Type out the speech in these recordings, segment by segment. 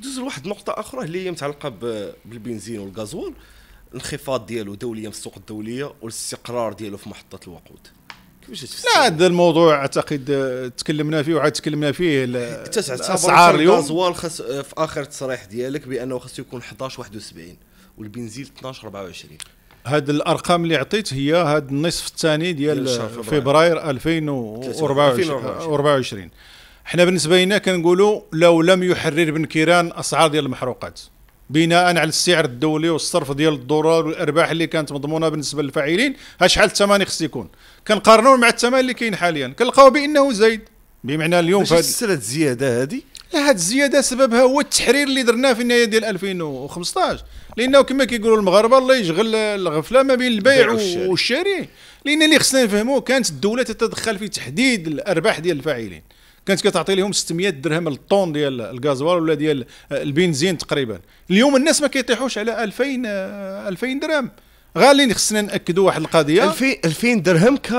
ندوز لواحد النقطه اخرى اللي هي متعلقه بالبنزين والغازول الانخفاض ديالو دوليا في السوق الدوليه والاستقرار ديالو في محطه الوقود كيفاش لا هذا الموضوع اعتقد تكلمنا فيه وعاد تكلمنا فيه الاسعار اليوم الغازوال خاص في اخر التصريح ديالك بانه خاصو يكون 11 71 والبنزين 12 24 هاد الارقام اللي عطيت هي هاد النصف الثاني ديال فبراير 2024 2024 حنا بالنسبه لنا كنقولوا لو لم يحرر بن كيران اسعار ديال المحروقات بناء على السعر الدولي والصرف ديال الدولار والارباح اللي كانت مضمونه بالنسبه للفاعلين شحال الثمن خص يكون كنقارنوه مع الثمن اللي كاين حاليا كنلقاو بانه زايد بمعنى اليوم فهاد السلسله الزياده هذه لا هاد الزياده سببها هو التحرير اللي درناه في النهايه ديال 2015 لانه كما كيقولوا المغاربه الله يشغل الغفله ما بين البيع والشراء لان اللي خصنا نفهموه كانت الدوله تتدخل في تحديد الارباح ديال الفاعلين كانت كتعطي لهم 600 درهم للطون ديال الغازوال ولا ديال البنزين تقريبا اليوم الناس ما كيطيحوش على 2000 2000 آه، درهم غاليين خصنا ناكدوا واحد القضيه 2000 2000 درهم ك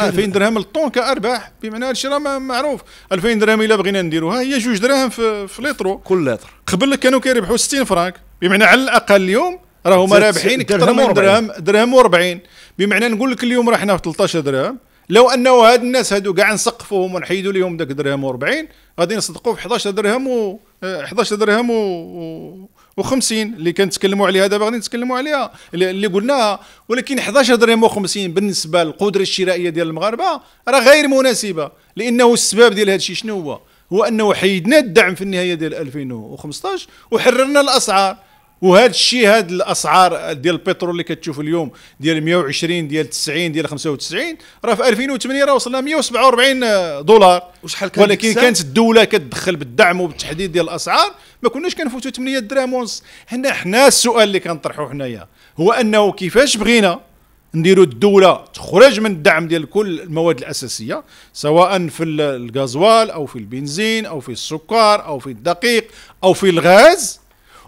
2000 درهم للطون كارباح بمعنى هذا الشيء راه معروف 2000 درهم الا بغينا نديروها هي جوج دراهم في, في ليترو كل لتر قبل كانوا كيربحوا 60 فرانك بمعنى على الاقل اليوم راهما رابحين اكثر من درهم درهم و40 بمعنى نقول لك اليوم راه حنا في 13 درهم لو انه هاد الناس هادو كاع نسقفوهم ونحيدوا لهم داك درهم و40 غادي نصدقوا في 11 درهم و 11 آه، درهم و و50 اللي كنتكلموا عليها دابا غادي نتكلموا عليها اللي قلناها ولكن 11 درهم و50 بالنسبه للقدره الشرائيه ديال المغاربه راه غير مناسبه لانه السبب ديال هذا الشيء شنو هو؟ هو انه حيدنا الدعم في النهايه ديال 2015 وحررنا الاسعار وهذا الشيء هاد الاسعار ديال البترول اللي كتشوف اليوم ديال 120 ديال 90 ديال 95 راه في 2008 راه وصلنا 147 دولار وشحال كان ولكن كانت الدوله كتدخل بالدعم وبالتحديد ديال الاسعار ما كناش كنفوتوا 8 دراهم ونص هنا حنا السؤال اللي كنطرحوا حنايا هو انه كيفاش بغينا نديروا الدوله تخرج من الدعم ديال كل المواد الاساسيه سواء في الغازوال او في البنزين او في السكر او في الدقيق او في الغاز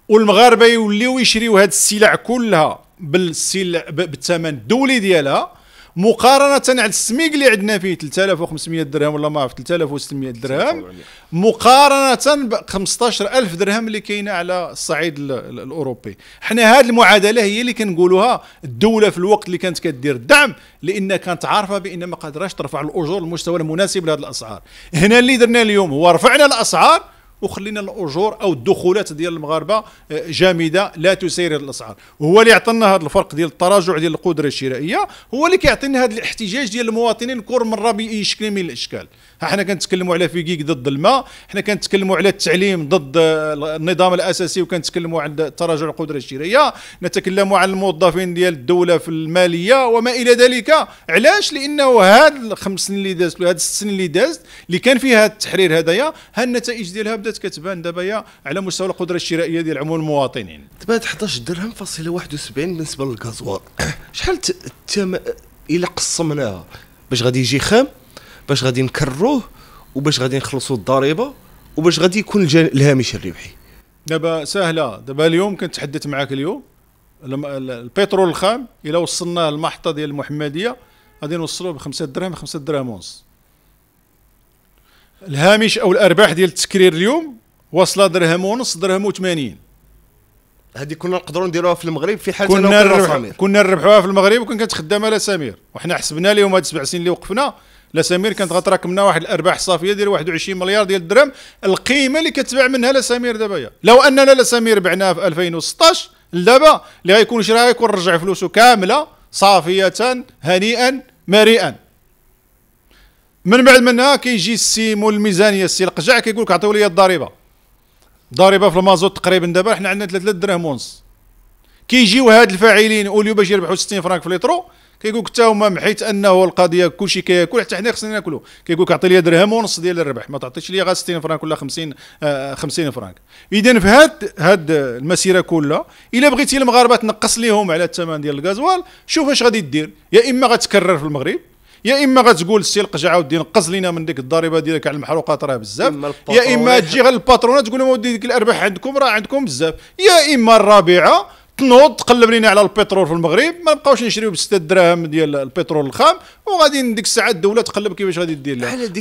والمغاربه يوليو يشريو هاد السلع كلها بالسلع بالثمن الدولي ديالها مقارنه على السميك اللي عندنا فيه 3500 درهم ولا ما عرف 3600 درهم مقارنه ب 15000 درهم اللي كاينه على الصعيد الاوروبي حنا هذه المعادله هي اللي كنقولوها الدوله في الوقت اللي كانت كدير الدعم لان كانت عارفه بان ما قادراش ترفع الاجور المستوى المناسب لهذه الاسعار هنا اللي درنا اليوم هو رفعنا الاسعار وخلينا الاجور او الدخولات ديال المغاربه آه، جامده لا تسير الاسعار وهو اللي عطانا هذا الفرق ديال التراجع ديال القدره الشرائيه هو اللي كيعطينا هذا الاحتجاج ديال المواطنين كل مره باي شكل من الاشكال حنا كنتكلموا على فيكيك ضد الماء حنا كنتكلموا على التعليم ضد النظام الاساسي وكنتكلموا عن تراجع القدره الشرائيه نتكلموا عن الموظفين ديال الدوله في الماليه وما الى ذلك علاش لانه هاد الخمس سنين اللي دازت هاد الست سنين اللي دازت اللي كان فيها التحرير هذايا ها النتائج ديالها بدا بدات كتبان دابا هي على مستوى القدره الشرائيه ديال عموم المواطنين دابا 11 درهم فاصله 71 بالنسبه للغازوار شحال التم الى قسمناها باش غادي يجي خام باش غادي نكروه وباش غادي نخلصوا الضريبه وباش غادي يكون الهامش الربحي دابا سهله دابا اليوم كنتحدث معك اليوم البترول الخام الى وصلناه للمحطه ديال المحمديه غادي نوصلوه ب 5 دراهم 5 دراهم ونص الهامش او الارباح ديال التكرير اليوم واصله درهم ونص درهم و80 هذه كنا نقدروا نديروها في المغرب في حال كنا كنا نربحوها في المغرب وكان كانت خدامه لا سمير وحنا حسبنا لهم هاد سبع سنين اللي وقفنا لا سمير كانت غتراكمنا واحد الارباح صافيه ديال 21 مليار ديال الدرهم القيمه اللي كتباع منها لا سمير دابا لو اننا لا سمير بعناها في 2016 دابا اللي غيكون شراها يكون رجع فلوسه كامله صافيه هنيئا مريئا من بعد منها كيجي السيم والميزانيه السي القجع كيقول لك عطيو لي الضريبه ضريبه في المازوت تقريبا دابا حنا عندنا 3 دراهم ونص كيجيو هاد الفاعلين اوليو باش يربحوا 60 فرانك في ليترو كيقول لك حتى هما حيت انه القضيه كلشي كياكل حتى حنا خصنا ناكلو كيقول لك عطي لي درهم ونص ديال الربح ما تعطيش لي غير 60 فرانك ولا 50 50 آه، فرانك اذا في هاد هاد المسيره كلها الا بغيتي المغاربه تنقص ليهم على الثمن ديال الغازوال شوف اش غادي دير يا اما غتكرر في المغرب يا اما غتقول السي القجع عاود نقز لينا من ديك الضريبه ديالك على المحروقات راه بزاف يا اما تجي غير الباترونات تقول لهم ديك الارباح عندكم راه عندكم بزاف يا اما الرابعه تنوض تقلب لينا على البترول في المغرب ما نبقاوش نشريو ب 6 دراهم ديال البترول الخام وغادي ديك الساعه الدوله تقلب كيفاش غادي دير لها